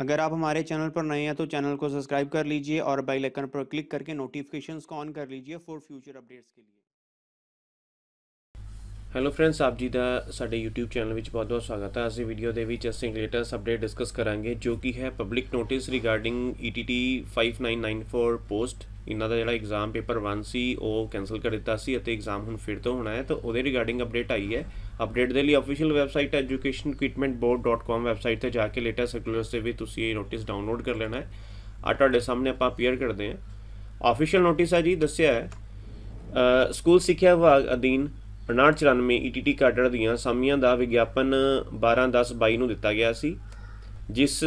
अगर आप हमारे चैनल पर नए हैं तो चैनल को सब्सक्राइब कर लीजिए और बेल आइकन पर क्लिक करके नोटिफिकेशंस को ऑन कर लीजिए फॉर फ्यूचर अपडेट्स के लिए ਹੈਲੋ ਫਰੈਂਡਸ ਆਪ ਜੀ ਦਾ ਸਾਡੇ YouTube ਚੈਨਲ ਵਿੱਚ ਬਹੁਤ-ਬਹੁਤ ਸਵਾਗਤ ਹੈ ਅੱਜ ਦੀ ਵੀਡੀਓ ਦੇ ਵਿੱਚ ਅਸੀਂ ਲੇਟੈਸਟ ਅਪਡੇਟ ਡਿਸਕਸ ਕਰਾਂਗੇ ਜੋ ਕਿ ਹੈ public notice regarding ETT 5994 post ਇਹਨਾਂ ਦਾ ਜਿਹੜਾ ਐਗਜ਼ਾਮ ਪੇਪਰ 1 ਸੀ ਉਹ ਕੈਨਸਲ ਕਰ ਦਿੱਤਾ ਸੀ ਅਤੇ ਐਗਜ਼ਾਮ ਹੁਣ ਫਿਰ ਤੋਂ ਹੋਣਾ ਹੈ ਤਾਂ ਉਹਦੇ ਰਿਗਾਰਡਿੰਗ ਅਪਡੇਟ ਆਈ ਹੈ ਅਪਡੇਟ ਦੇ ਲਈ ਅਫੀਸ਼ੀਅਲ ਵੈਬਸਾਈਟ educationequipmentboard.com ਵੈਬਸਾਈਟ ਤੇ ਜਾ ਕੇ ਲੇਟੈਸਟ ਸਰਕੂਲਰ ਤੇ ਵੀ ਤੁਸੀਂ ਇਹ ਨੋਟਿਸ ਡਾਊਨਲੋਡ ਕਰ ਲੈਣਾ ਹੈ ਆ ਤੁਹਾਡੇ ਸਾਹਮਣੇ ਆਪਾਂ ਅਪੀਅਰ ਕਰਦੇ ਹਾਂ ਅਫੀਸ਼ੀਅਲ ਨੋਟਿਸ ਹੈ ਜੀ ਦੱਸਿਆ ਹੈ ਸਕੂਲ ਸਿੱਖਿਆ ਵਿਭਾਗ ਅਧੀਨ 5994 ETT ਕਾਡਰ ਦੀਆਂ ਸਾਮੀਆਂ ਦਾ ਵਿਗਿਆਪਨ 12/10/22 ਨੂੰ ਦਿੱਤਾ ਗਿਆ ਸੀ ਜਿਸ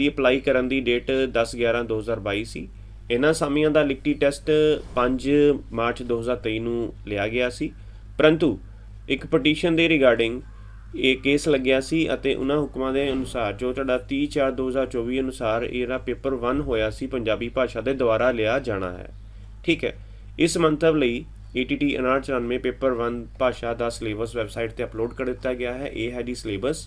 ਦੀ ਅਪਲਾਈ ਕਰਨ ਦੀ ਡੇਟ 10/11/2022 ਸੀ ਇਹਨਾਂ ਸਾਮੀਆਂ ਦਾ ਲਿਖਤੀ ਟੈਸਟ 5 ਮਾਰਚ 2023 ਨੂੰ ਲਿਆ ਗਿਆ ਸੀ ਪਰੰਤੂ ਇੱਕ ਪਟੀਸ਼ਨ ਦੇ ਰਿਗਾਰਡਿੰਗ ਇਹ ਕੇਸ ਲੱਗਿਆ ਸੀ ਅਤੇ ਉਹਨਾਂ ਹੁਕਮਾਂ ਦੇ ਅਨੁਸਾਰ ਜੋ ਤੁਹਾਡਾ 30 4 2024 ਅਨੁਸਾਰ ਇਹਦਾ ਪੇਪਰ 1 ਹੋਇਆ ਸੀ ਪੰਜਾਬੀ ਭਾਸ਼ਾ ਦੇ ਦੁਆਰਾ ਲਿਆ ਜਾਣਾ ਹੈ ਠੀਕ ਹੈ ਇਸ ਮੰਤਵ ਲਈ ATT 1994 ਪੇਪਰ 1 ਭਾਸ਼ਾ ਦਾ ਸਿਲੇਬਸ ਵੈਬਸਾਈਟ ਤੇ ਅਪਲੋਡ ਕਰ ਦਿੱਤਾ ਗਿਆ ਹੈ ਇਹ ਹੈ ਜੀ ਸਿਲੇਬਸ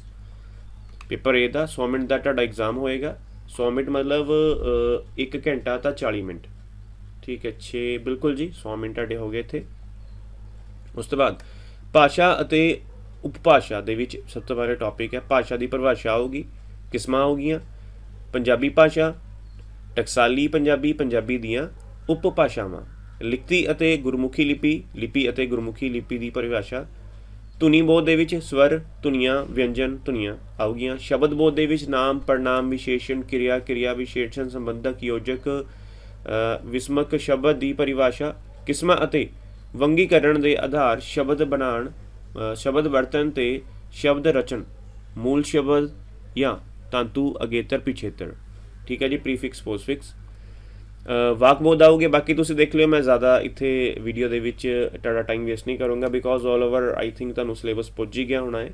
ਪੇਪਰ A ਦਾ 100 ਮਿੰਟ ਦਾ ਤੁਹਾਡਾ ਐਗਜ਼ਾਮ ਹੋਏਗਾ 100 ਮਿੰਟ ਮਤਲਬ 1 ਘੰਟਾ ਤਾਂ 40 ਮਿੰਟ ਠੀਕ ਹੈ 6 ਬਿਲਕੁਲ ਜੀ 100 ਮਿੰਟ ਤੁਹਾਡੇ ਹੋ ਗਏ ਇੱਥੇ ਉਸ ਤੋਂ ਬਾਅਦ ਭਾਸ਼ਾ ਅਤੇ ਉਪਭਾਸ਼ਾ ਦੇ ਵਿੱਚ ਸਭ ਤੋਂ ਪਹਿਲਾ ਟੌਪਿਕ ਹੈ ਭਾਸ਼ਾ ਦੀ ਪਰਿਭਾਸ਼ਾ ਆਊਗੀ ਕਿਸਮਾਂ ਹੋਗੀਆਂ ਪੰਜਾਬੀ ਭਾਸ਼ਾ ਟਕਸਾਲੀ ਪੰਜਾਬੀ ਪੰਜਾਬੀ ਦੀਆਂ ਉਪਭਾਸ਼ਾਵਾਂ ਲਿਖਤੀ ਅਤੇ ਗੁਰਮੁਖੀ ਲਿਪੀ ਲਿਪੀ ਅਤੇ ਗੁਰਮੁਖੀ ਲਿਪੀ ਦੀ ਪਰਿਭਾਸ਼ਾ ਧੁਨੀ ਬੋਧ ਦੇ ਵਿੱਚ ਸਵਰ ਧੁਨੀਆਂ ਵਿਅੰਜਨ ਧੁਨੀਆਂ ਆਉਗੀਆਂ ਸ਼ਬਦ ਬੋਧ ਦੇ ਵਿੱਚ ਨਾਮ ਪੜਨਾਮ ਵਿਸ਼ੇਸ਼ਣ ਕਿਰਿਆ ਕਿਰਿਆ ਵਿਸ਼ੇਸ਼ਣ ਸੰਬੰਧਕ ਯੋਜਕ ਵਿਸਮਕ ਸ਼ਬਦ ਦੀ ਪਰਿਭਾਸ਼ਾ ਕਿਸਮਾਂ ਅਤੇ ਵੰਗੀਕਰਨ ਦੇ ਆਧਾਰ ਸ਼ਬਦ ਬਣਾਉਣ ਸ਼ਬਦ ਵਰਤਨ ਤੇ ਸ਼ਬਦ ਰਚਨ ਮੂਲ ਸ਼ਬਦ ਜਾਂ ਤੰਤੂ ਅਗੇਤਰ ਪਿਛੇਤਰ ਠੀਕ ਹੈ ਜੀ ਪ੍ਰੀਫਿਕਸ ਪੋਸਟਫਿਕਸ ਵਾਕ ਬੋਧ ਆਉਗੇ ਬਾਕੀ ਤੁਸੀਂ ਦੇਖ ਲਿਓ ਮੈਂ ਜ਼ਿਆਦਾ ਇੱਥੇ ਵੀਡੀਓ ਦੇ ਵਿੱਚ ਟਾੜਾ ਟਾਈਮ ਵੇਸਟ ਨਹੀਂ ਕਰੂੰਗਾ ਬਿਕੋਜ਼ 올 ਓਵਰ ਆਈ ਥਿੰਕ ਤੁਹਾਨੂੰ ਸਿਲੇਬਸ ਪੁੱਜ ਹੀ ਗਿਆ ਹੋਣਾ ਹੈ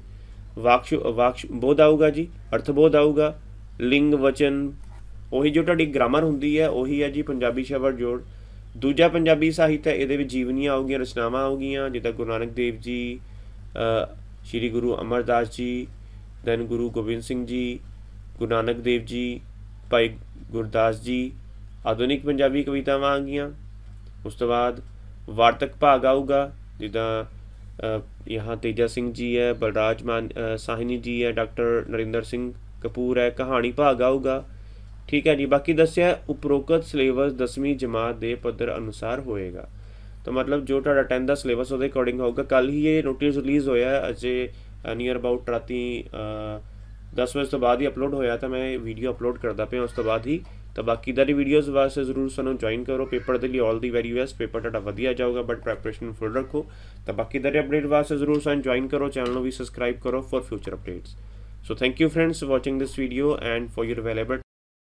ਵਾਕ ਵਾਕ ਬੋਧ ਆਊਗਾ ਜੀ ਅਰਥ ਬੋਧ ਆਊਗਾ ਲਿੰਗ ਵਚਨ ਉਹੀ ਜੋ ਤੁਹਾਡੀ ਗ੍ਰਾਮਰ ਹੁੰਦੀ ਹੈ ਉਹੀ ਹੈ ਜੀ ਪੰਜਾਬੀ ਸ਼ਬਦ ਜੋੜ ਦੂਜਾ ਪੰਜਾਬੀ ਸਾਹਿਤ ਹੈ ਇਹਦੇ ਵਿੱਚ ਜੀਵਨੀਆਂ ਆਉਗੀਆਂ ਰਚਨਾਵਾਂ ਆਉਗੀਆਂ ਜਿੱਦਾਂ ਗੁਰੂ ਨਾਨਕ ਦੇਵ ਜੀ ਸ਼੍ਰੀ ਗੁਰੂ ਅਮਰਦਾਸ ਜੀ ਦੈਨ ਗੁਰੂ ਗੋਬਿੰਦ ਸਿੰਘ ਜੀ ਗੁਰੂ ਨਾਨਕ ਦੇਵ ਜੀ ਭਾਈ ਗੁਰਦਾਸ ਜੀ ਆਧੁਨਿਕ ਪੰਜਾਬੀ ਕਵਿਤਾਵਾਂ ਆਗੀਆਂ ਉਸ ਤੋਂ ਬਾਅਦ ਵਾਰਤਕ ਭਾਗ ਆਊਗਾ ਜਿੱਦਾਂ ਯਹਾਂ ਤੇਜਾ ਸਿੰਘ ਜੀ ਹੈ ਬਲਰਾਜ ਮਾਨ ਸਾਹਨੀ ਜੀ ਹੈ ਡਾਕਟਰ ਨਰਿੰਦਰ ਸਿੰਘ ਕਪੂਰ ਹੈ ਕਹਾਣੀ ਭਾਗ ਆਊਗਾ ਠੀਕ ਹੈ ਜੀ ਬਾਕੀ ਦੱਸਿਆ ਉਪਰੋਕਤ ਸਿਲੇਬਸ 10ਵੀਂ ਜਮਾਤ ਦੇ ਪੱਧਰ ਅਨੁਸਾਰ ਹੋਏਗਾ ਤਾਂ ਮਤਲਬ ਜੋ ਤੁਹਾਡਾ 10 ਦਾ ਸਿਲੇਬਸ ਉਹਦੇ ਅਕੋਰਡਿੰਗ ਹੋਊਗਾ ਕੱਲ ਹੀ ਇਹ ਨੋਟਿਸ ਰਿਲੀਜ਼ ਹੋਇਆ ਹੈ ਅਜੇ ਨੀਅਰ ਅਬਾਊਟ ਰਾਤੀ 10 ਵਜੇ ਤੋਂ ਬਾਅਦ ਹੀ ਅਪਲੋਡ ਹੋਇਆ ਤਾਂ ਮੈਂ ਵੀਡੀਓ ਅਪਲੋਡ ਕਰਦਾ ਪਿਆ ਉਸ ਤੋਂ ਬਾਅਦ ਹੀ ਤਾਂ ਬਾਕੀ ਦਾ ਦੀ ਵੀਡੀਓਜ਼ ਵਾਸਤੇ ਜ਼ਰੂਰ ਸਾਨੂੰ ਜੁਆਇਨ ਕਰੋ ਪੇਪਰ ਦੇ ਲਈ 올 ਦੀ ਵੈਰੀ ਬੈਸਟ ਪੇਪਰ ਤੁਹਾਡਾ ਵਧੀਆ ਜਾਊਗਾ ਬਟ ਪ੍ਰੈਪਰੇਸ਼ਨ ਫੁੱਲ ਰੱਖੋ ਤਾਂ ਬਾਕੀ ਦਾ ਅਪਡੇਟ ਵਾਸਤੇ ਜ਼ਰੂਰ ਸਾਨੂੰ ਜੁਆਇਨ ਕਰੋ ਚੈਨਲ ਨੂੰ ਵੀ ਸਬਸਕ੍ਰਾਈਬ ਕਰੋ for future updates so thank you friends watching this video and for your available